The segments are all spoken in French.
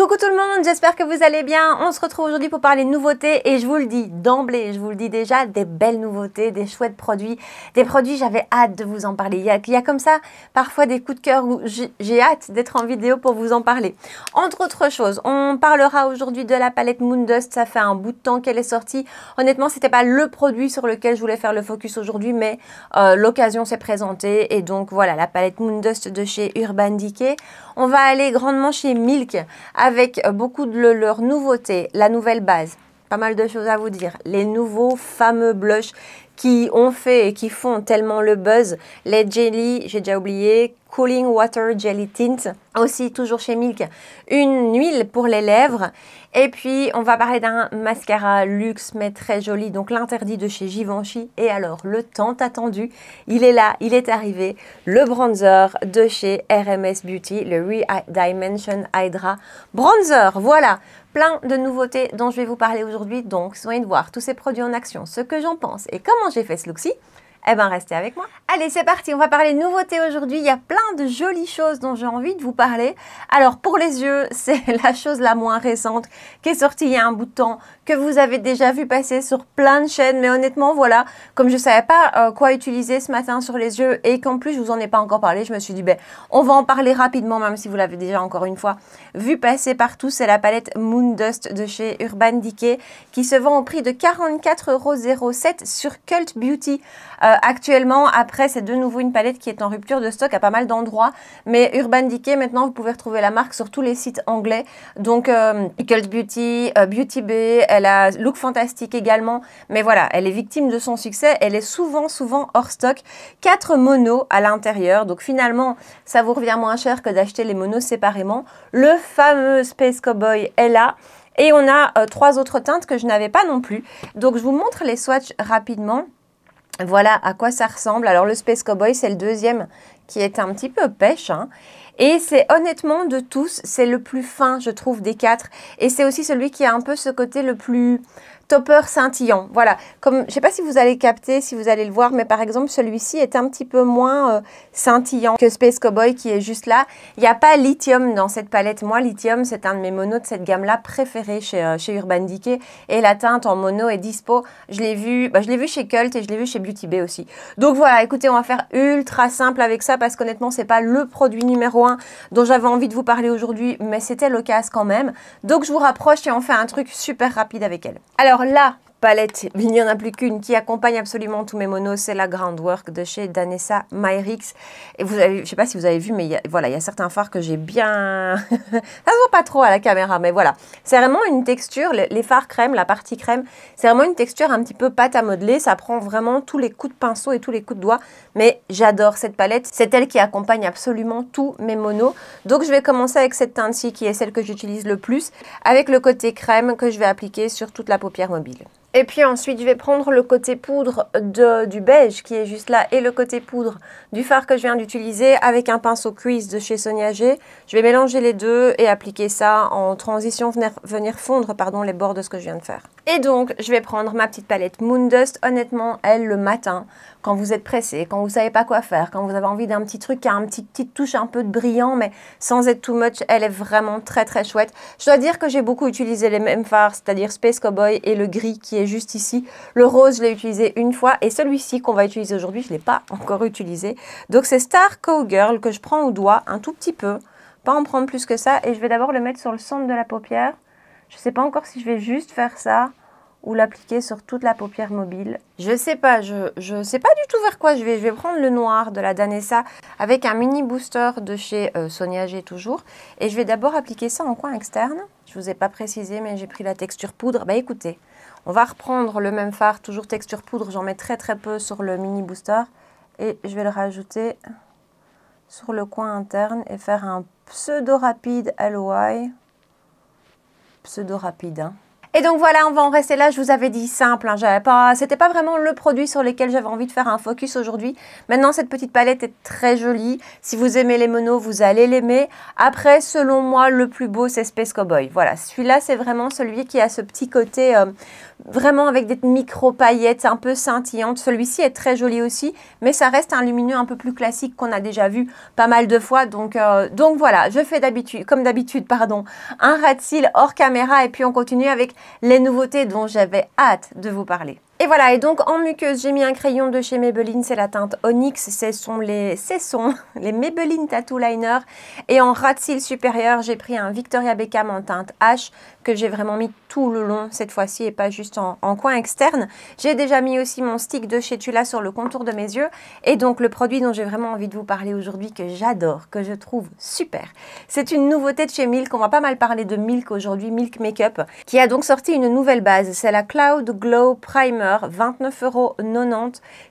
Coucou tout le monde, j'espère que vous allez bien. On se retrouve aujourd'hui pour parler nouveautés et je vous le dis d'emblée, je vous le dis déjà, des belles nouveautés, des chouettes produits, des produits, j'avais hâte de vous en parler. Il y, a, comme ça parfois des coups de cœur où j'ai hâte d'être en vidéo pour vous en parler. Entre autres choses, on parlera aujourd'hui de la palette Moondust, ça fait un bout de temps qu'elle est sortie. Honnêtement, c'était pas le produit sur lequel je voulais faire le focus aujourd'hui, mais euh, l'occasion s'est présentée et donc voilà, la palette Moondust de chez Urban Decay. On va aller grandement chez Milk avec euh, beaucoup de leurs nouveautés, la nouvelle base. Pas mal de choses à vous dire. Les nouveaux fameux blushs qui ont fait et qui font tellement le buzz. Les jelly, j'ai déjà oublié, Cooling Water Jelly Tint, aussi toujours chez Milk, une huile pour les lèvres. Et puis on va parler d'un mascara luxe mais très joli, donc l'interdit de chez Givenchy. Et alors le temps attendu, il est là, il est arrivé, le bronzer de chez RMS Beauty, le Re-Dimension Hydra Bronzer. Voilà, plein de nouveautés dont je vais vous parler aujourd'hui, donc soyez de voir tous ces produits en action, ce que j'en pense et comment j'ai fait ce look-ci, eh bien, restez avec moi. Allez, c'est parti, on va parler nouveautés aujourd'hui. Il y a plein de jolies choses dont j'ai envie de vous parler. Alors, pour les yeux, c'est la chose la moins récente qui est sortie il y a un bout de temps, que vous avez déjà vu passer sur plein de chaînes. Mais honnêtement, voilà, comme je ne savais pas euh, quoi utiliser ce matin sur les yeux et qu'en plus, je vous en ai pas encore parlé, je me suis dit, ben, on va en parler rapidement, même si vous l'avez déjà encore une fois vu passer partout. C'est la palette Moon Dust de chez Urban Decay qui se vend au prix de 44,07€ sur Cult Beauty. Euh, euh, actuellement, après, c'est de nouveau une palette qui est en rupture de stock à pas mal d'endroits. Mais Urban Decay, maintenant, vous pouvez retrouver la marque sur tous les sites anglais. Donc, euh, Beauty, euh, Beauty Bay, elle a Look Fantastique également. Mais voilà, elle est victime de son succès. Elle est souvent, souvent hors stock. Quatre monos à l'intérieur. Donc, finalement, ça vous revient moins cher que d'acheter les monos séparément. Le fameux Space Cowboy est là. Et on a euh, trois autres teintes que je n'avais pas non plus. Donc, je vous montre les swatchs rapidement. Voilà à quoi ça ressemble. Alors le Space Cowboy, c'est le deuxième qui est un petit peu pêche. Hein. Et c'est honnêtement de tous, c'est le plus fin, je trouve, des quatre. Et c'est aussi celui qui a un peu ce côté le plus, topper scintillant. Voilà. Comme, je ne sais pas si vous allez capter, si vous allez le voir, mais par exemple, celui-ci est un petit peu moins euh, scintillant que Space Cowboy qui est juste là. Il n'y a pas lithium dans cette palette. Moi, lithium, c'est un de mes monos de cette gamme-là préférée euh, chez, Urban Decay. Et la teinte en mono est dispo. Je l'ai vu, bah, je l'ai vu chez Cult et je l'ai vu chez Beauty Bay aussi. Donc voilà, écoutez, on va faire ultra simple avec ça parce qu'honnêtement, c'est pas le produit numéro 1 dont j'avais envie de vous parler aujourd'hui, mais c'était l'occasion quand même. Donc je vous rapproche et on fait un truc super rapide avec elle. Alors, la palette, il n'y en a plus qu'une qui accompagne absolument tous mes monos, c'est la Groundwork de chez Danessa Myrix. Et vous avez, je ne sais pas si vous avez vu, mais voilà, il y a certains fards que j'ai bien... Ça se voit pas trop à la caméra, mais voilà. C'est vraiment une texture, les fards crème, la partie crème, c'est vraiment une texture un petit peu pâte à modeler. Ça prend vraiment tous les coups de pinceau et tous les coups de doigt mais j'adore cette palette. C'est elle qui accompagne absolument tous mes monos. Donc je vais commencer avec cette teinte-ci qui est celle que j'utilise le plus, avec le côté crème que je vais appliquer sur toute la paupière mobile. Et puis ensuite, je vais prendre le côté poudre du beige qui est juste là et le côté poudre du fard que je viens d'utiliser avec un pinceau cuisse de chez Sonia G. Je vais mélanger les deux et appliquer ça en transition, venir, venir fondre pardon, les bords de ce que je viens de faire. Et donc, je vais prendre ma petite palette Moondust. Honnêtement, elle, le matin, quand vous êtes pressé, quand vous ne savez pas quoi faire, quand vous avez envie d'un petit truc qui a un petit, petite touche un peu de brillant, mais sans être too much, elle est vraiment très très chouette. Je dois dire que j'ai beaucoup utilisé les mêmes phares, c'est-à-dire Space Cowboy et le gris qui est juste ici. Le rose, je l'ai utilisé une fois et celui-ci qu'on va utiliser aujourd'hui, je ne l'ai pas encore utilisé. Donc c'est Star Cowgirl que je prends au doigt un tout petit peu, pas en prendre plus que ça. Et je vais d'abord le mettre sur le centre de la paupière. Je ne sais pas encore si je vais juste faire ça ou l'appliquer sur toute la paupière mobile Je sais pas, je, je sais pas du tout vers quoi je vais. Je vais prendre le noir de la Danessa avec un mini booster de chez euh, Sonia G toujours. Et je vais d'abord appliquer ça en coin externe. Je vous ai pas précisé, mais j'ai pris la texture poudre. Bah écoutez, on va reprendre le même fard, toujours texture poudre. J'en mets très très peu sur le mini booster. Et je vais le rajouter sur le coin interne et faire un pseudo rapide LOI. Pseudo rapide, hein. Et donc voilà, on va en rester là. Je vous avais dit simple, hein, j'avais pas, c'était pas vraiment le produit sur lequel j'avais envie de faire un focus aujourd'hui. Maintenant, cette petite palette est très jolie. Si vous aimez les monos, vous allez l'aimer. Après, selon moi, le plus beau, c'est Space Cowboy. Voilà, celui-là, c'est vraiment celui qui a ce petit côté euh, vraiment avec des micro paillettes un peu scintillantes. Celui-ci est très joli aussi, mais ça reste un lumineux un peu plus classique qu'on a déjà vu pas mal de fois. Donc, euh, donc voilà, je fais d'habitude, comme d'habitude, pardon, un rat de hors caméra et puis on continue avec les nouveautés dont j'avais hâte de vous parler. Et voilà, et donc en muqueuse, j'ai mis un crayon de chez Maybelline, c'est la teinte Onyx, ce sont les, sont les Maybelline Tattoo Liner. Et en ras de cils supérieur, j'ai pris un Victoria Beckham en teinte H que j'ai vraiment mis tout le long cette fois-ci et pas juste en, en coin externe. J'ai déjà mis aussi mon stick de chez Tula sur le contour de mes yeux. Et donc le produit dont j'ai vraiment envie de vous parler aujourd'hui, que j'adore, que je trouve super, c'est une nouveauté de chez Milk. On va pas mal parler de Milk aujourd'hui, Milk Makeup, qui a donc sorti une nouvelle base. C'est la Cloud Glow Primer 29,90 euros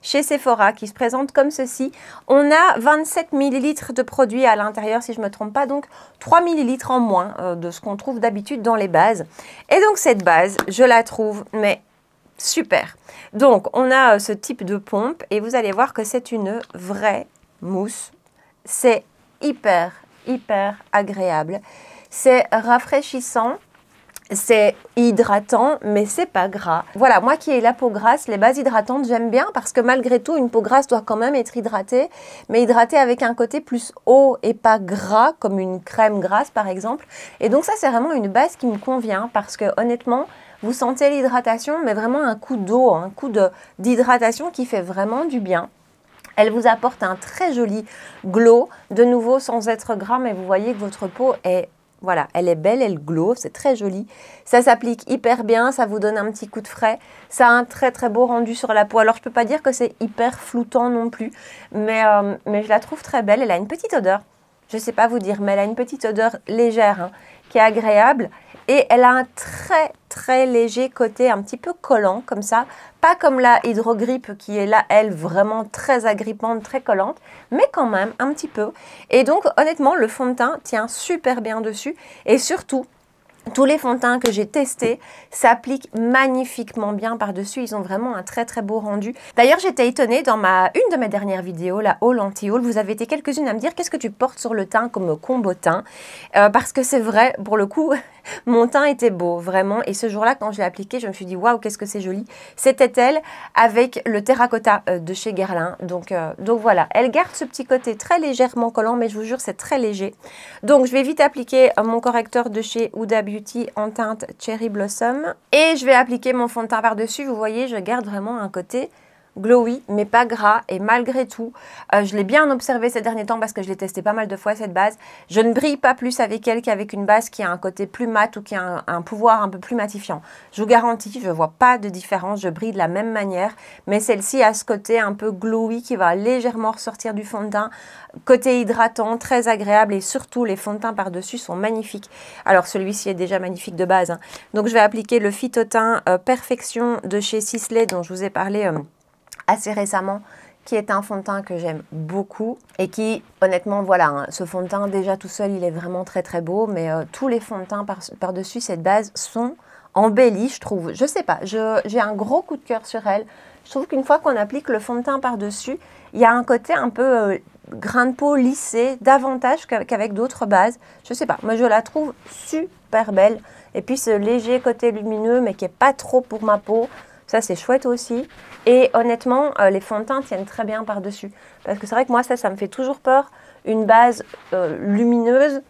chez Sephora, qui se présente comme ceci. On a 27 ml de produit à l'intérieur, si je ne me trompe pas, donc 3 ml en moins euh, de ce qu'on trouve d'habitude dans les bases. Et donc cette base, je la trouve, mais super. Donc on a euh, ce type de pompe et vous allez voir que c'est une vraie mousse. C'est hyper, hyper agréable. C'est rafraîchissant. C'est hydratant, mais c'est pas gras. Voilà, moi qui ai la peau grasse, les bases hydratantes, j'aime bien parce que malgré tout, une peau grasse doit quand même être hydratée, mais hydratée avec un côté plus haut et pas gras, comme une crème grasse par exemple. Et donc ça, c'est vraiment une base qui me convient parce que honnêtement, vous sentez l'hydratation, mais vraiment un coup d'eau, un coup d'hydratation qui fait vraiment du bien. Elle vous apporte un très joli glow, de nouveau sans être gras, mais vous voyez que votre peau est voilà, elle est belle, elle glow, c'est très joli. Ça s'applique hyper bien, ça vous donne un petit coup de frais. Ça a un très très beau rendu sur la peau. Alors je ne peux pas dire que c'est hyper floutant non plus, mais, euh, mais je la trouve très belle. Elle a une petite odeur, je ne sais pas vous dire, mais elle a une petite odeur légère hein, qui est agréable. Et elle a un très très léger côté un petit peu collant comme ça. Pas comme la hydrogrippe qui est là, elle, vraiment très agrippante, très collante, mais quand même un petit peu. Et donc honnêtement, le fond de teint tient super bien dessus. Et surtout, tous les fonds de teint que j'ai testés s'appliquent magnifiquement bien par-dessus. Ils ont vraiment un très très beau rendu. D'ailleurs, j'étais étonnée dans ma, une de mes dernières vidéos, la haul anti-haul, vous avez été quelques-unes à me dire qu'est-ce que tu portes sur le teint comme combo teint. Euh, parce que c'est vrai, pour le coup, mon teint était beau, vraiment. Et ce jour-là, quand je l'ai appliqué, je me suis dit, waouh, qu'est-ce que c'est joli. C'était elle avec le terracotta euh, de chez Guerlain. Donc, euh, donc voilà, elle garde ce petit côté très légèrement collant, mais je vous jure, c'est très léger. Donc, je vais vite appliquer mon correcteur de chez Huda en teinte Cherry Blossom. Et je vais appliquer mon fond de teint par-dessus. Vous voyez, je garde vraiment un côté glowy, mais pas gras. Et malgré tout, euh, je l'ai bien observé ces derniers temps parce que je l'ai testé pas mal de fois cette base. Je ne brille pas plus avec elle qu'avec une base qui a un côté plus mat ou qui a un, pouvoir un peu plus matifiant. Je vous garantis, je vois pas de différence. Je brille de la même manière, mais celle-ci a ce côté un peu glowy qui va légèrement ressortir du fond de teint. Côté hydratant, très agréable et surtout les fonds de teint par-dessus sont magnifiques. Alors celui-ci est déjà magnifique de base. Hein. Donc je vais appliquer le Phytotin euh, Perfection de chez Sisley dont je vous ai parlé. Euh, assez récemment, qui est un fond de teint que j'aime beaucoup et qui, honnêtement, voilà, hein, ce fond de teint déjà tout seul, il est vraiment très très beau, mais euh, tous les fonds de teint par-dessus cette base sont embellis, je trouve. Je sais pas, j'ai un gros coup de cœur sur elle. Je trouve qu'une fois qu'on applique le fond de teint par-dessus, il y a un côté un peu euh, grain de peau lissé, davantage qu'avec d'autres bases. Je sais pas, moi je la trouve super belle. Et puis ce léger côté lumineux, mais qui est pas trop pour ma peau. Ça, c'est chouette aussi. Et honnêtement, euh, les fonds de teint tiennent très bien par-dessus. Parce que c'est vrai que moi, ça, ça me fait toujours peur. Une base euh, lumineuse,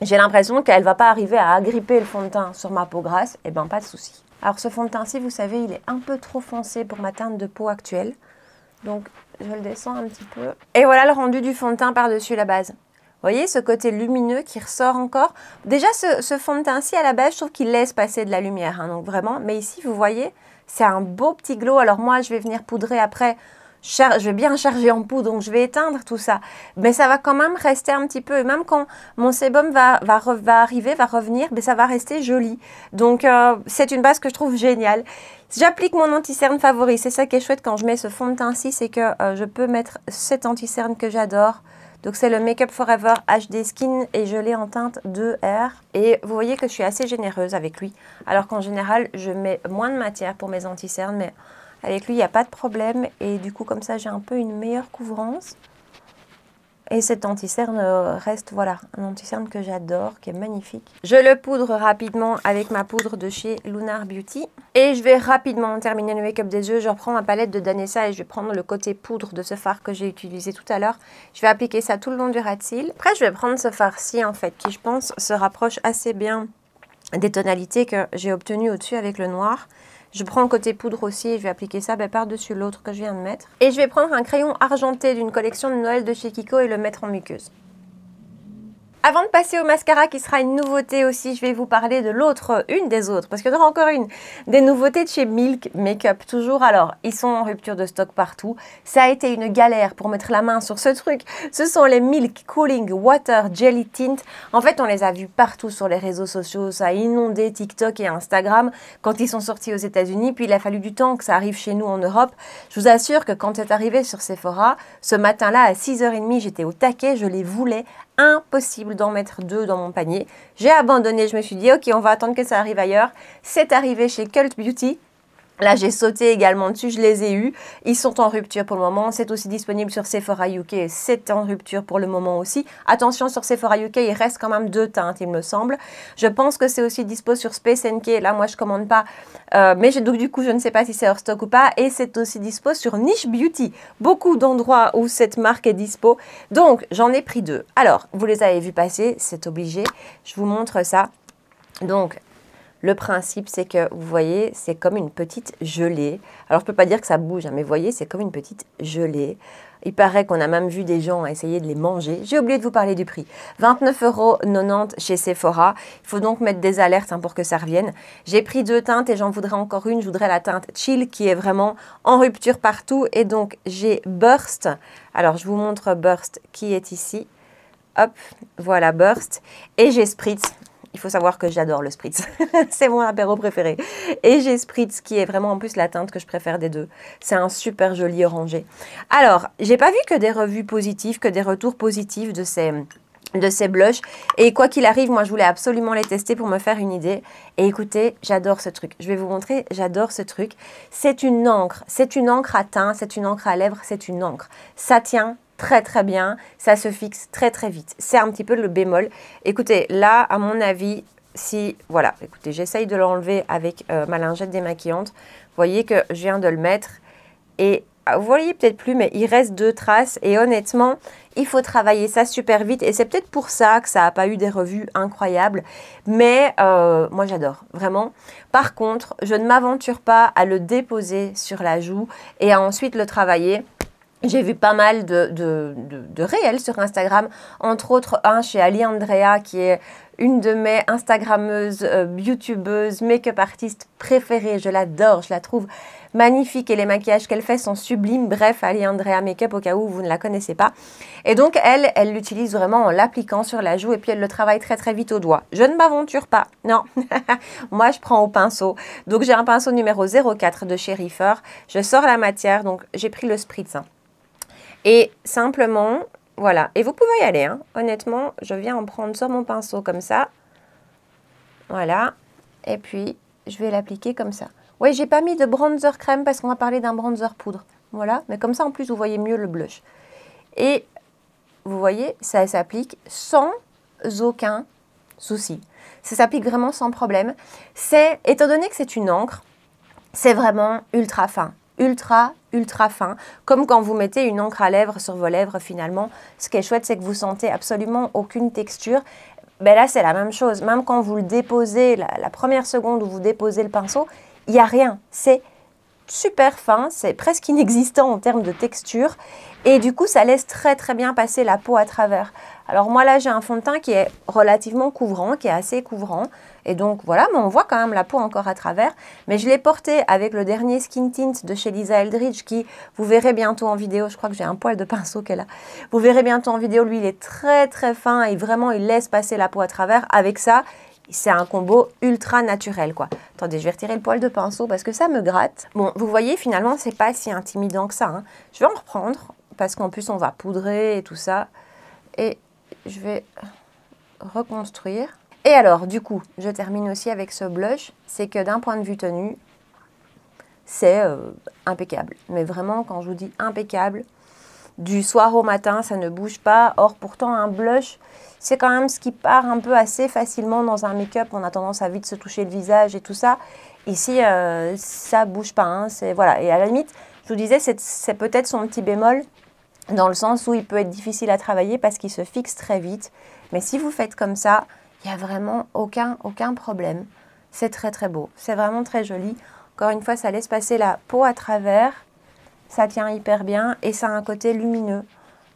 j'ai l'impression qu'elle ne va pas arriver à agripper le fond de teint sur ma peau grasse. eh bien, pas de souci. Alors, ce fond de teint-ci, vous savez, il est un peu trop foncé pour ma teinte de peau actuelle. Donc, je le descends un petit peu. Et voilà le rendu du fond de teint par-dessus la base. Vous voyez ce côté lumineux qui ressort encore Déjà, ce, fond de teint-ci, à la base, je trouve qu'il laisse passer de la lumière. Hein, donc vraiment, mais ici, vous voyez, c'est un beau petit glow. Alors moi, je vais venir poudrer après. Je vais bien charger en poudre, donc je vais éteindre tout ça. Mais ça va quand même rester un petit peu. Et même quand mon sébum va, arriver, va revenir, mais ben, ça va rester joli. Donc euh, c'est une base que je trouve géniale. J'applique mon anti-cerne favori. C'est ça qui est chouette quand je mets ce fond de teint-ci, c'est que euh, je peux mettre cet anti-cerne que j'adore donc c'est le Makeup Forever HD Skin et je l'ai en teinte 2R. Et vous voyez que je suis assez généreuse avec lui. Alors qu'en général, je mets moins de matière pour mes anti-cernes, mais avec lui, il n'y a pas de problème. Et du coup, comme ça, j'ai un peu une meilleure couvrance. Et cet anti euh, reste, voilà, un anti-cerne que j'adore, qui est magnifique. Je le poudre rapidement avec ma poudre de chez Lunar Beauty. Et je vais rapidement terminer le make-up des yeux. Je reprends ma palette de Danessa et je vais prendre le côté poudre de ce fard que j'ai utilisé tout à l'heure. Je vais appliquer ça tout le long du rat -cil. Après, je vais prendre ce fard-ci, en fait, qui, je pense, se rapproche assez bien des tonalités que j'ai obtenues au-dessus avec le noir. Je prends le côté poudre aussi et je vais appliquer ça ben, par-dessus l'autre que je viens de mettre. Et je vais prendre un crayon argenté d'une collection de Noël de chez Kiko et le mettre en muqueuse. Avant de passer au mascara qui sera une nouveauté aussi, je vais vous parler de l'autre, une des autres, parce qu'il y en aura encore une, des nouveautés de chez Milk Makeup toujours. Alors, ils sont en rupture de stock partout. Ça a été une galère pour mettre la main sur ce truc. Ce sont les Milk Cooling Water Jelly Tint. En fait, on les a vus partout sur les réseaux sociaux. Ça a inondé TikTok et Instagram quand ils sont sortis aux États-Unis. Puis il a fallu du temps que ça arrive chez nous en Europe. Je vous assure que quand c'est arrivé sur Sephora, ce matin-là à 6h30, j'étais au taquet, je les voulais impossible d'en mettre deux dans mon panier. J'ai abandonné, je me suis dit, ok, on va attendre que ça arrive ailleurs. C'est arrivé chez Cult Beauty. Là, j'ai sauté également dessus, je les ai eus. Ils sont en rupture pour le moment. C'est aussi disponible sur Sephora UK. C'est en rupture pour le moment aussi. Attention, sur Sephora UK, il reste quand même deux teintes, il me semble. Je pense que c'est aussi dispo sur Space NK. Là, moi, je commande pas. Euh, mais donc, du coup, je ne sais pas si c'est hors stock ou pas. Et c'est aussi dispo sur Niche Beauty. Beaucoup d'endroits où cette marque est dispo. Donc, j'en ai pris deux. Alors, vous les avez vus passer, c'est obligé. Je vous montre ça. Donc, le principe, c'est que vous voyez, c'est comme une petite gelée. Alors, je ne peux pas dire que ça bouge, hein, mais vous voyez, c'est comme une petite gelée. Il paraît qu'on a même vu des gens essayer de les manger. J'ai oublié de vous parler du prix. 29,90 euros chez Sephora. Il faut donc mettre des alertes hein, pour que ça revienne. J'ai pris deux teintes et j'en voudrais encore une. Je voudrais la teinte Chill qui est vraiment en rupture partout. Et donc, j'ai Burst. Alors, je vous montre Burst qui est ici. Hop, voilà Burst. Et j'ai Spritz il faut savoir que j'adore le spritz. c'est mon apéro préféré. Et j'ai spritz qui est vraiment en plus la teinte que je préfère des deux. C'est un super joli orangé. Alors, j'ai pas vu que des revues positives, que des retours positifs de ces de ces blushs. Et quoi qu'il arrive, moi, je voulais absolument les tester pour me faire une idée. Et écoutez, j'adore ce truc. Je vais vous montrer, j'adore ce truc. C'est une encre. C'est une encre à teint, c'est une encre à lèvres, c'est une encre. Ça tient très très bien, ça se fixe très très vite. C'est un petit peu le bémol. Écoutez, là, à mon avis, si, voilà, écoutez, j'essaye de l'enlever avec euh, ma lingette démaquillante. Vous voyez que je viens de le mettre et ah, vous voyez peut-être plus, mais il reste deux traces. Et honnêtement, il faut travailler ça super vite. Et c'est peut-être pour ça que ça n'a pas eu des revues incroyables. Mais euh, moi, j'adore, vraiment. Par contre, je ne m'aventure pas à le déposer sur la joue et à ensuite le travailler. J'ai vu pas mal de, réels sur Instagram, entre autres un chez Ali Andrea qui est une de mes Instagrammeuses, euh, youtubeuses, make-up artistes préférées. Je l'adore, je la trouve magnifique et les maquillages qu'elle fait sont sublimes. Bref, Ali Andrea Make-up au cas où vous ne la connaissez pas. Et donc elle, elle l'utilise vraiment en l'appliquant sur la joue et puis elle le travaille très très vite au doigt. Je ne m'aventure pas, non. Moi je prends au pinceau. Donc j'ai un pinceau numéro 04 de chez Je sors la matière, donc j'ai pris le spritzin. Hein. Et simplement, voilà. Et vous pouvez y aller. Hein. Honnêtement, je viens en prendre sur mon pinceau comme ça. Voilà. Et puis, je vais l'appliquer comme ça. Oui, j'ai pas mis de bronzer crème parce qu'on va parler d'un bronzer poudre. Voilà. Mais comme ça, en plus, vous voyez mieux le blush. Et vous voyez, ça s'applique sans aucun souci. Ça s'applique vraiment sans problème. C'est, étant donné que c'est une encre, c'est vraiment ultra fin ultra, ultra fin, comme quand vous mettez une encre à lèvres sur vos lèvres finalement. Ce qui est chouette, c'est que vous sentez absolument aucune texture. Mais ben là, c'est la même chose. Même quand vous le déposez, la, la première seconde où vous déposez le pinceau, il n'y a rien. C'est super fin, c'est presque inexistant en termes de texture. Et du coup, ça laisse très très bien passer la peau à travers. Alors moi là, j'ai un fond de teint qui est relativement couvrant, qui est assez couvrant. Et donc voilà, mais on voit quand même la peau encore à travers. Mais je l'ai porté avec le dernier Skin Tint de chez Lisa Eldridge qui, vous verrez bientôt en vidéo, je crois que j'ai un poil de pinceau qu'elle a. Vous verrez bientôt en vidéo, lui il est très très fin et vraiment il laisse passer la peau à travers. Avec ça, c'est un combo ultra naturel quoi. Attendez, je vais retirer le poil de pinceau parce que ça me gratte. Bon, vous voyez finalement c'est pas si intimidant que ça. Hein. Je vais en reprendre parce qu'en plus on va poudrer et tout ça. Et je vais reconstruire. Et alors, du coup, je termine aussi avec ce blush, c'est que d'un point de vue tenue, c'est euh, impeccable. Mais vraiment, quand je vous dis impeccable, du soir au matin, ça ne bouge pas. Or, pourtant, un blush, c'est quand même ce qui part un peu assez facilement dans un make-up. On a tendance à vite se toucher le visage et tout ça. Ici, ça euh, ça bouge pas. Hein, voilà. Et à la limite, je vous disais, c'est peut-être son petit bémol dans le sens où il peut être difficile à travailler parce qu'il se fixe très vite. Mais si vous faites comme ça, il n'y a vraiment aucun, aucun problème. C'est très très beau. C'est vraiment très joli. Encore une fois, ça laisse passer la peau à travers. Ça tient hyper bien et ça a un côté lumineux.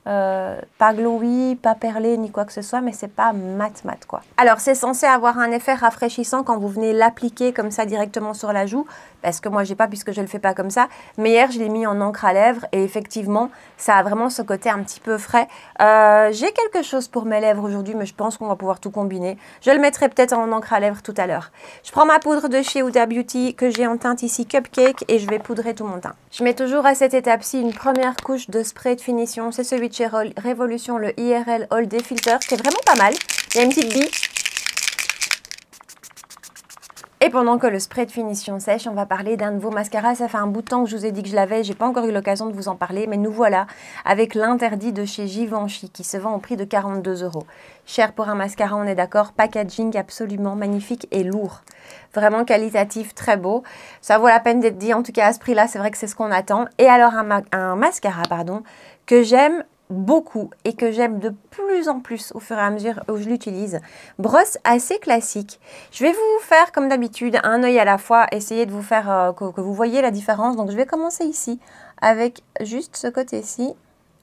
Euh, pas glowy, pas perlé, ni quoi que ce soit, mais c'est pas mat mat quoi. Alors c'est censé avoir un effet rafraîchissant quand vous venez l'appliquer comme ça directement sur la joue, parce que moi j'ai pas puisque je le fais pas comme ça. Mais hier je l'ai mis en encre à lèvres et effectivement ça a vraiment ce côté un petit peu frais. Euh, j'ai quelque chose pour mes lèvres aujourd'hui, mais je pense qu'on va pouvoir tout combiner. Je le mettrai peut-être en encre à lèvres tout à l'heure. Je prends ma poudre de chez Huda Beauty que j'ai en teinte ici Cupcake et je vais poudrer tout mon teint. Je mets toujours à cette étape-ci une première couche de spray de finition, c'est celui chez Révolution, le IRL All Day Filter. C'est vraiment pas mal. Il y a une petite bille. Et pendant que le spray de finition sèche, on va parler d'un nouveau mascara. Ça fait un bout de temps que je vous ai dit que je l'avais, j'ai pas encore eu l'occasion de vous en parler, mais nous voilà avec l'interdit de chez Givenchy qui se vend au prix de 42 euros. Cher pour un mascara, on est d'accord, packaging absolument magnifique et lourd. Vraiment qualitatif, très beau. Ça vaut la peine d'être dit, en tout cas à ce prix-là, c'est vrai que c'est ce qu'on attend. Et alors un, un mascara, pardon, que j'aime beaucoup et que j'aime de plus en plus au fur et à mesure où je l'utilise. Brosse assez classique. Je vais vous faire comme d'habitude un œil à la fois, essayer de vous faire euh, que, vous voyez la différence. Donc je vais commencer ici avec juste ce côté-ci,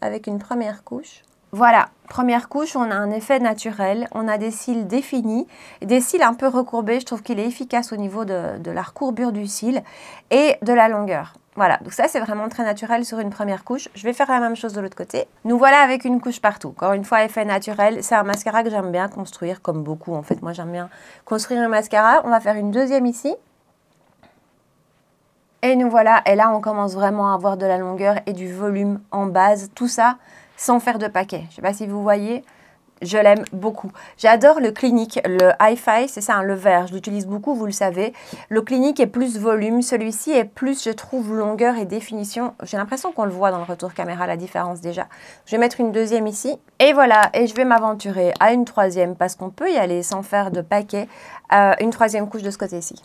avec une première couche. Voilà, première couche, on a un effet naturel, on a des cils définis, des cils un peu recourbés, je trouve qu'il est efficace au niveau de, de la recourbure du cil et de la longueur. Voilà, donc ça c'est vraiment très naturel sur une première couche. Je vais faire la même chose de l'autre côté. Nous voilà avec une couche partout. Encore une fois, effet naturel, c'est un mascara que j'aime bien construire, comme beaucoup en fait. Moi j'aime bien construire un mascara. On va faire une deuxième ici. Et nous voilà, et là on commence vraiment à avoir de la longueur et du volume en base. Tout ça sans faire de paquet. Je ne sais pas si vous voyez, je l'aime beaucoup. J'adore le clinique, le hi-fi, c'est ça, hein, le vert. Je l'utilise beaucoup, vous le savez. Le clinique est plus volume. Celui-ci est plus, je trouve, longueur et définition. J'ai l'impression qu'on le voit dans le retour caméra, la différence déjà. Je vais mettre une deuxième ici. Et voilà, et je vais m'aventurer à une troisième parce qu'on peut y aller sans faire de paquet. Euh, une troisième couche de ce côté-ci.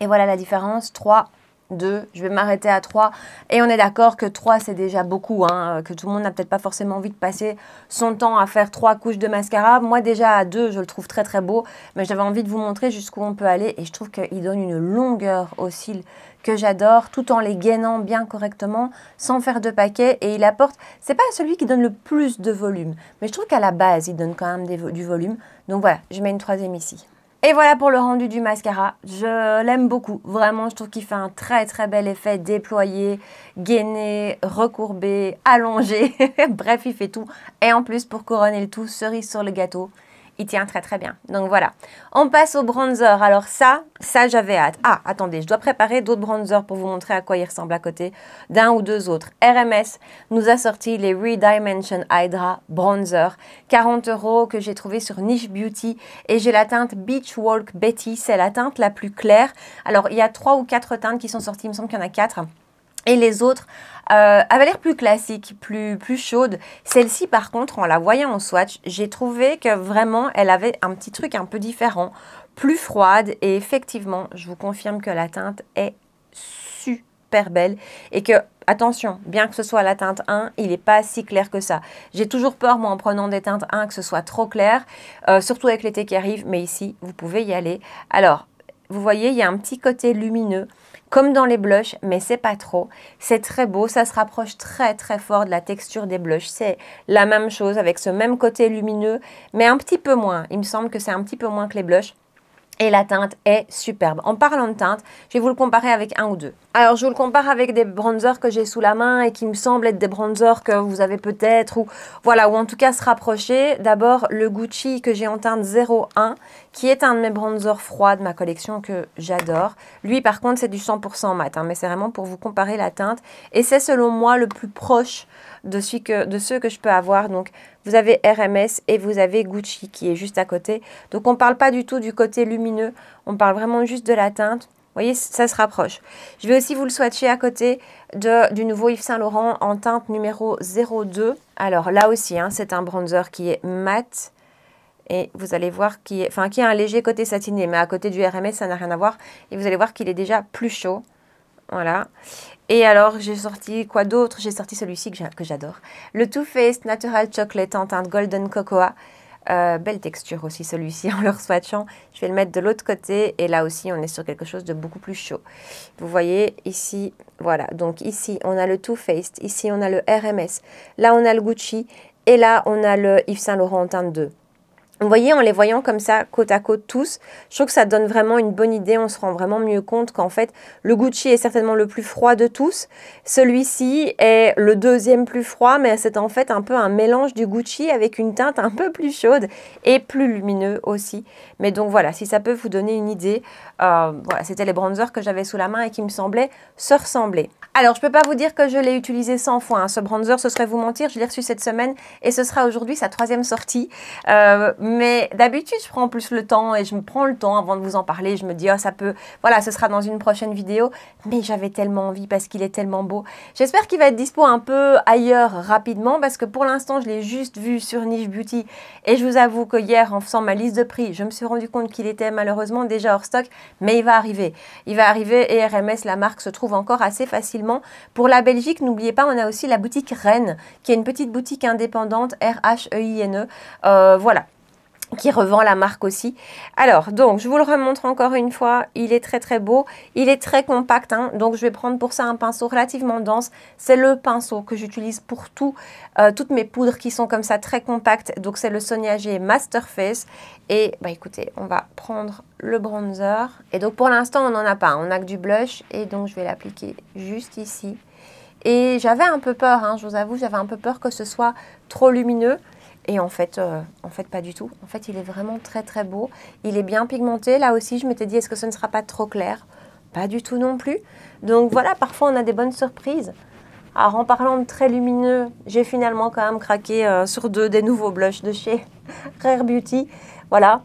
Et voilà la différence, 3 2, je vais m'arrêter à 3. Et on est d'accord que 3, c'est déjà beaucoup, hein, que tout le monde n'a peut-être pas forcément envie de passer son temps à faire 3 couches de mascara. Moi, déjà à 2, je le trouve très très beau, mais j'avais envie de vous montrer jusqu'où on peut aller. Et je trouve qu'il donne une longueur aux cils que j'adore, tout en les gainant bien correctement, sans faire de paquets. Et il apporte, c'est pas celui qui donne le plus de volume, mais je trouve qu'à la base, il donne quand même du volume. Donc voilà, je mets une troisième ici. Et voilà pour le rendu du mascara. Je l'aime beaucoup. Vraiment, je trouve qu'il fait un très très bel effet déployé, gainé, recourbé, allongé. Bref, il fait tout. Et en plus, pour couronner le tout, cerise sur le gâteau, il tient très très bien. Donc voilà. On passe au bronzer. Alors ça, ça j'avais hâte. Ah, attendez, je dois préparer d'autres bronzers pour vous montrer à quoi ils ressemblent à côté d'un ou deux autres. RMS nous a sorti les Redimension Hydra Bronzer. 40 euros que j'ai trouvé sur Niche Beauty. Et j'ai la teinte Beach Walk Betty. C'est la teinte la plus claire. Alors il y a trois ou quatre teintes qui sont sorties. Il me semble qu'il y en a quatre. Et les autres euh, avait l'air plus classique, plus, plus chaude. Celle-ci, par contre, en la voyant en swatch, j'ai trouvé que vraiment, elle avait un petit truc un peu différent, plus froide. Et effectivement, je vous confirme que la teinte est super belle et que attention, bien que ce soit la teinte 1, il n'est pas si clair que ça. J'ai toujours peur, moi, en prenant des teintes 1, que ce soit trop clair, euh, surtout avec l'été qui arrive, mais ici, vous pouvez y aller. Alors, vous voyez, il y a un petit côté lumineux comme dans les blushs, mais c'est pas trop. C'est très beau, ça se rapproche très très fort de la texture des blushs. C'est la même chose avec ce même côté lumineux, mais un petit peu moins. Il me semble que c'est un petit peu moins que les blushs. Et la teinte est superbe. En parlant de teinte, je vais vous le comparer avec un ou deux. Alors, je vous le compare avec des bronzers que j'ai sous la main et qui me semblent être des bronzers que vous avez peut-être ou voilà, ou en tout cas se rapprocher. D'abord, le Gucci que j'ai en teinte 01, qui est un de mes bronzers froids de ma collection que j'adore. Lui, par contre, c'est du 100% mat, hein, mais c'est vraiment pour vous comparer la teinte. Et c'est selon moi le plus proche de, que, de ceux que je peux avoir. Donc, vous avez RMS et vous avez Gucci qui est juste à côté. Donc on ne parle pas du tout du côté lumineux, on parle vraiment juste de la teinte. Vous voyez, ça se rapproche. Je vais aussi vous le swatcher à côté de, du nouveau Yves Saint Laurent en teinte numéro 02. Alors là aussi, hein, c'est un bronzer qui est mat. Et vous allez voir est enfin, qui a un léger côté satiné, mais à côté du RMS, ça n'a rien à voir. Et vous allez voir qu'il est déjà plus chaud. Voilà. Et alors, j'ai sorti quoi d'autre J'ai sorti celui-ci que j'adore. Le Too Faced Natural Chocolate en teinte Golden Cocoa. Euh, belle texture aussi celui-ci en le swatchant. Je vais le mettre de l'autre côté et là aussi on est sur quelque chose de beaucoup plus chaud. Vous voyez ici, voilà, donc ici on a le Too Faced, ici on a le RMS, là on a le Gucci et là on a le Yves Saint Laurent en teinte 2. Vous voyez, en les voyant comme ça, côte à côte tous, je trouve que ça donne vraiment une bonne idée. On se rend vraiment mieux compte qu'en fait, le Gucci est certainement le plus froid de tous. Celui-ci est le deuxième plus froid, mais c'est en fait un peu un mélange du Gucci avec une teinte un peu plus chaude et plus lumineux aussi. Mais donc voilà, si ça peut vous donner une idée, euh, voilà, c'était les bronzers que j'avais sous la main et qui me semblaient se ressembler. Alors, je ne peux pas vous dire que je l'ai utilisé 100 fois. Hein. Ce bronzer, ce serait vous mentir. Je l'ai reçu cette semaine et ce sera aujourd'hui sa troisième sortie. Euh, mais d'habitude, je prends plus le temps et je me prends le temps avant de vous en parler. Je me dis, oh, ça peut, voilà, ce sera dans une prochaine vidéo. Mais j'avais tellement envie parce qu'il est tellement beau. J'espère qu'il va être dispo un peu ailleurs rapidement parce que pour l'instant, je l'ai juste vu sur Niche Beauty. Et je vous avoue que hier, en faisant ma liste de prix, je me suis rendu compte qu'il était malheureusement déjà hors stock. Mais il va arriver. Il va arriver et RMS, la marque, se trouve encore assez facilement. Pour la Belgique, n'oubliez pas, on a aussi la boutique Rennes qui est une petite boutique indépendante, R-H-E-I-N-E. E. Euh, voilà qui revend la marque aussi. Alors, donc, je vous le remontre encore une fois. Il est très, très beau. Il est très compact. Hein. donc, je vais prendre pour ça un pinceau relativement dense. C'est le pinceau que j'utilise pour tout, euh, toutes mes poudres qui sont comme ça très compactes. Donc, c'est le Sonia G Masterface. Et, bah, écoutez, on va prendre le bronzer. Et donc, pour l'instant, on n'en a pas. On a que du blush. Et donc, je vais l'appliquer juste ici. Et j'avais un peu peur, hein, je vous avoue, j'avais un peu peur que ce soit trop lumineux. Et en fait, euh, en fait, pas du tout. En fait, il est vraiment très très beau. Il est bien pigmenté. Là aussi, je m'étais dit, est-ce que ce ne sera pas trop clair Pas du tout non plus. Donc voilà, parfois on a des bonnes surprises. Alors en parlant de très lumineux, j'ai finalement quand même craqué euh, sur deux des nouveaux blushs de chez Rare Beauty. Voilà,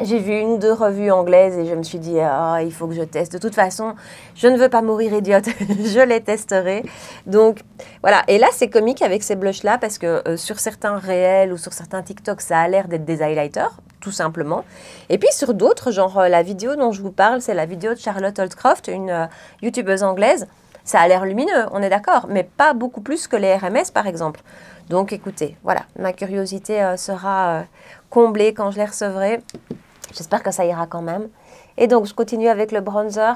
j'ai vu une ou deux revues anglaises et je me suis dit, ah, il faut que je teste. De toute façon, je ne veux pas mourir idiote, je les testerai. Donc voilà, et là c'est comique avec ces blushs-là parce que euh, sur certains réels ou sur certains TikTok, ça a l'air d'être des highlighters, tout simplement. Et puis sur d'autres, genre euh, la vidéo dont je vous parle, c'est la vidéo de Charlotte Oldcroft, une euh, youtubeuse anglaise. Ça a l'air lumineux, on est d'accord, mais pas beaucoup plus que les RMS par exemple. Donc écoutez, voilà, ma curiosité sera comblée quand je les recevrai. J'espère que ça ira quand même. Et donc, je continue avec le bronzer.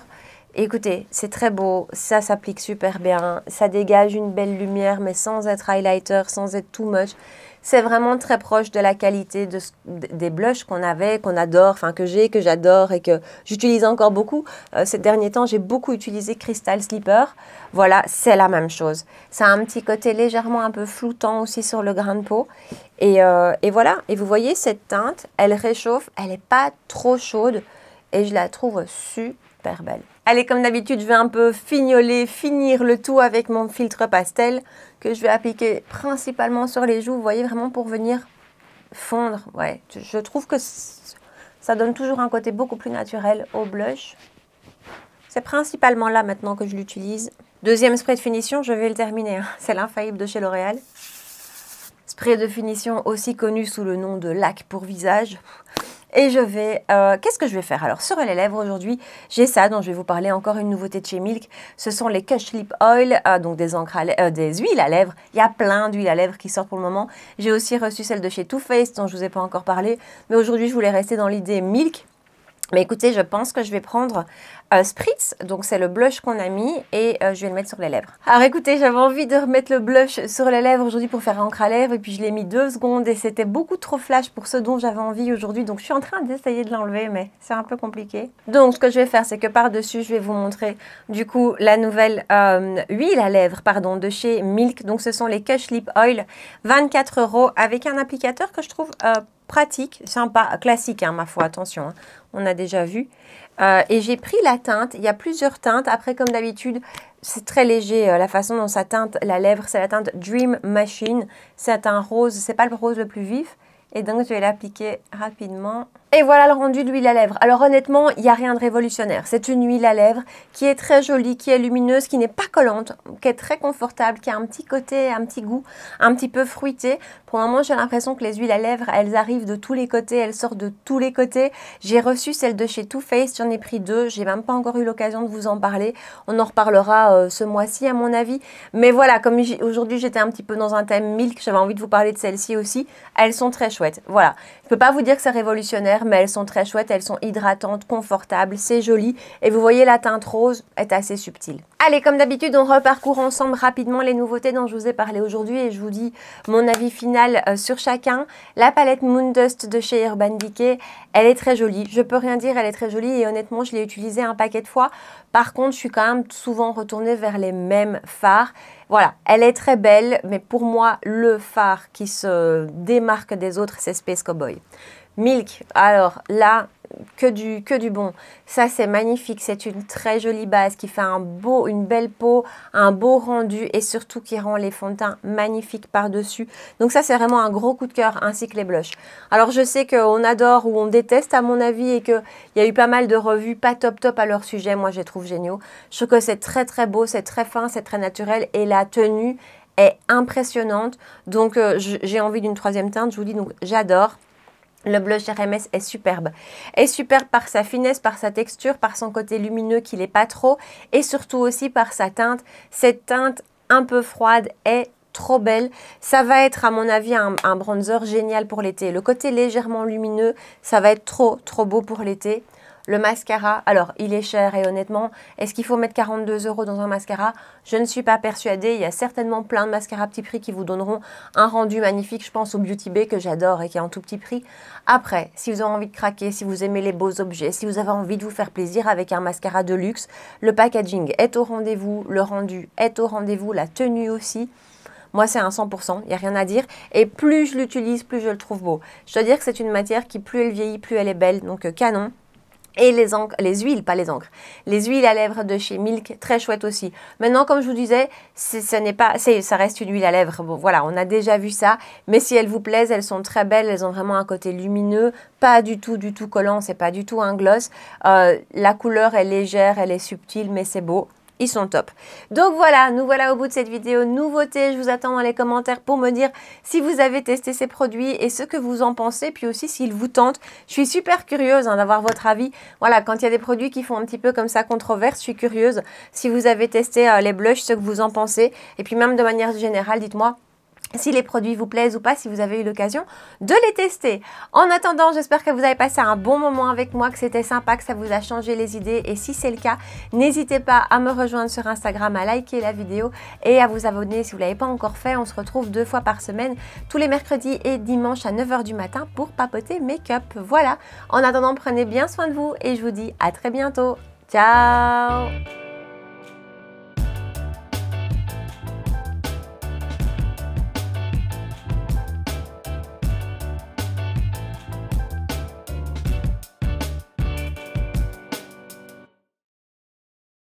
Écoutez, c'est très beau, ça s'applique super bien, ça dégage une belle lumière, mais sans être highlighter, sans être too much c'est vraiment très proche de la qualité des blushs qu'on avait, qu'on adore, enfin que j'ai, que j'adore et que j'utilise encore beaucoup. Euh, ces derniers temps, j'ai beaucoup utilisé Crystal Slipper. Voilà, c'est la même chose. Ça a un petit côté légèrement un peu floutant aussi sur le grain de peau. Et, euh, et voilà, et vous voyez cette teinte, elle réchauffe, elle n'est pas trop chaude et je la trouve super belle. Allez, comme d'habitude, je vais un peu fignoler, finir le tout avec mon filtre pastel que je vais appliquer principalement sur les joues, vous voyez, vraiment pour venir fondre. Ouais, je trouve que ça donne toujours un côté beaucoup plus naturel au blush. C'est principalement là maintenant que je l'utilise. Deuxième spray de finition, je vais le terminer. Hein. C'est l'infaillible de chez L'Oréal. Spray de finition aussi connu sous le nom de lac pour visage. Et je vais, euh, qu'est-ce que je vais faire Alors sur les lèvres aujourd'hui, j'ai ça dont je vais vous parler, encore une nouveauté de chez Milk, ce sont les Cush Lip Oil, euh, donc des, euh, des huiles à lèvres, il y a plein d'huiles à lèvres qui sortent pour le moment. J'ai aussi reçu celle de chez Too Faced dont je ne vous ai pas encore parlé, mais aujourd'hui je voulais rester dans l'idée Milk, mais écoutez, je pense que je vais prendre euh, Spritz, donc c'est le blush qu'on a mis, et euh, je vais le mettre sur les lèvres. Alors écoutez, j'avais envie de remettre le blush sur les lèvres aujourd'hui pour faire un encre à lèvres, et puis je l'ai mis deux secondes, et c'était beaucoup trop flash pour ce dont j'avais envie aujourd'hui, donc je suis en train d'essayer de l'enlever, mais c'est un peu compliqué. Donc ce que je vais faire, c'est que par-dessus, je vais vous montrer du coup la nouvelle euh, huile à lèvres, pardon, de chez Milk. Donc ce sont les Cush Lip Oil, 24 euros, avec un applicateur que je trouve pratique, sympa, classique, hein, ma foi, attention, hein, on a déjà vu. Euh, et j'ai pris la teinte, il y a plusieurs teintes. Après, comme d'habitude, c'est très léger euh, la façon dont ça teinte la lèvre. C'est la teinte Dream Machine. C'est un rose, c'est pas le rose le plus vif. Et donc, je vais l'appliquer rapidement. Et voilà le rendu de l'huile à lèvres. Alors honnêtement, il n'y a rien de révolutionnaire. C'est une huile à lèvres qui est très jolie, qui est lumineuse, qui n'est pas collante, qui est très confortable, qui a un petit côté, un petit goût, un petit peu fruité. Pour le moment, j'ai l'impression que les huiles à lèvres, elles arrivent de tous les côtés, elles sortent de tous les côtés. J'ai reçu celle de chez Too Faced, j'en ai pris deux, j'ai même pas encore eu l'occasion de vous en parler. On en reparlera euh, ce mois-ci à mon avis. Mais voilà, comme aujourd'hui j'étais un petit peu dans un thème milk, j'avais envie de vous parler de celle-ci aussi. Elles sont très chouettes. Voilà. Je peux pas vous dire que c'est révolutionnaire mais elles sont très chouettes, elles sont hydratantes, confortables, c'est joli. Et vous voyez, la teinte rose est assez subtile. Allez, comme d'habitude, on reparcourt ensemble rapidement les nouveautés dont je vous ai parlé aujourd'hui et je vous dis mon avis final euh, sur chacun. La palette Moondust de chez Urban Decay, elle est très jolie. Je peux rien dire, elle est très jolie et honnêtement, je l'ai utilisée un paquet de fois. Par contre, je suis quand même souvent retournée vers les mêmes phares Voilà, elle est très belle, mais pour moi, le phare qui se démarque des autres, c'est Space Cowboy. Milk, alors là, que du, que du bon. Ça, c'est magnifique. C'est une très jolie base qui fait un beau, une belle peau, un beau rendu et surtout qui rend les fonds de teint magnifiques par-dessus. Donc ça, c'est vraiment un gros coup de cœur, ainsi que les blushs. Alors, je sais qu'on adore ou on déteste, à mon avis, et qu'il y a eu pas mal de revues pas top top à leur sujet. Moi, je les trouve géniaux. Je trouve que c'est très, très beau, c'est très fin, c'est très naturel et la tenue est impressionnante. Donc, euh, j'ai envie d'une troisième teinte, je vous dis, donc j'adore. Le blush RMS est superbe. Est superbe par sa finesse, par sa texture, par son côté lumineux qui n'est pas trop et surtout aussi par sa teinte. Cette teinte un peu froide est trop belle. Ça va être, à mon avis, un bronzer génial pour l'été. Le côté légèrement lumineux, ça va être trop, trop beau pour l'été. Le mascara, alors il est cher et honnêtement, est-ce qu'il faut mettre 42 euros dans un mascara Je ne suis pas persuadée. Il y a certainement plein de mascaras petit prix qui vous donneront un rendu magnifique. Je pense au Beauty Bay que j'adore et qui est en tout petit prix. Après, si vous avez envie de craquer, si vous aimez les beaux objets, si vous avez envie de vous faire plaisir avec un mascara de luxe, le packaging est au rendez-vous, le rendu est au rendez-vous, la tenue aussi. Moi, c'est un 100%, il n'y a rien à dire. Et plus je l'utilise, plus je le trouve beau. Je dois dire que c'est une matière qui, plus elle vieillit, plus elle est belle. Donc, euh, canon et les, les huiles, pas les encres, les huiles à lèvres de chez Milk, très chouette aussi. Maintenant, comme je vous disais, ce n'est pas, ça reste une huile à lèvres. Bon, voilà, on a déjà vu ça, mais si elles vous plaisent, elles sont très belles, elles ont vraiment un côté lumineux, pas du tout, du tout collant, c'est pas du tout un gloss. Euh, la couleur est légère, elle est subtile, mais c'est beau ils sont top. Donc voilà, nous voilà au bout de cette vidéo. Nouveauté, je vous attends dans les commentaires pour me dire si vous avez testé ces produits et ce que vous en pensez, puis aussi s'ils vous tentent. Je suis super curieuse hein, d'avoir votre avis. Voilà, quand il y a des produits qui font un petit peu comme ça controverse, je suis curieuse si vous avez testé euh, les blushs, ce que vous en pensez. Et puis même de manière générale, dites-moi si les produits vous plaisent ou pas, si vous avez eu l'occasion de les tester. En attendant, j'espère que vous avez passé un bon moment avec moi, que c'était sympa, que ça vous a changé les idées. Et si c'est le cas, n'hésitez pas à me rejoindre sur Instagram, à liker la vidéo et à vous abonner si vous ne l'avez pas encore fait. On se retrouve deux fois par semaine, tous les mercredis et dimanches à 9h du matin pour papoter make-up. Voilà, en attendant, prenez bien soin de vous et je vous dis à très bientôt. Ciao